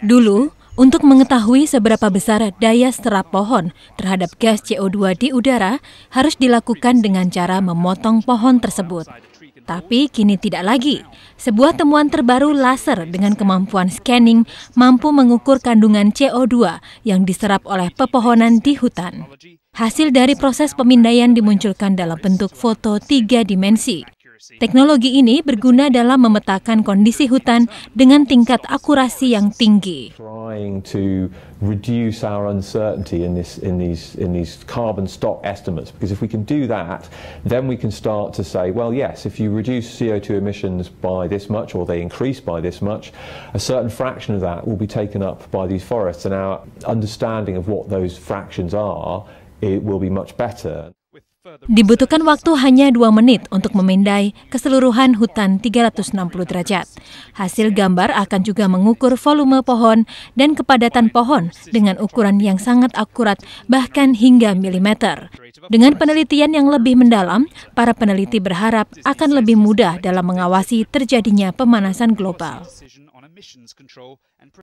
Dulu, untuk mengetahui seberapa besar daya serap pohon terhadap gas CO2 di udara harus dilakukan dengan cara memotong pohon tersebut. Tapi kini tidak lagi. Sebuah temuan terbaru laser dengan kemampuan scanning mampu mengukur kandungan CO2 yang diserap oleh pepohonan di hutan. Hasil dari proses pemindaian dimunculkan dalam bentuk foto tiga dimensi Teknologi ini berguna dalam memetakan kondisi hutan dengan tingkat akurasi yang tinggi. reduce our uncertainty in this in these in these carbon stock estimates because if we can do that then we can start to say well yes if you reduce CO2 emissions by this much or they increase by this much a certain fraction of that will be taken up by these forests and our understanding of what those fractions are it will be much better Dibutuhkan waktu hanya dua menit untuk memindai keseluruhan hutan 360 derajat. Hasil gambar akan juga mengukur volume pohon dan kepadatan pohon dengan ukuran yang sangat akurat bahkan hingga milimeter. Dengan penelitian yang lebih mendalam, para peneliti berharap akan lebih mudah dalam mengawasi terjadinya pemanasan global.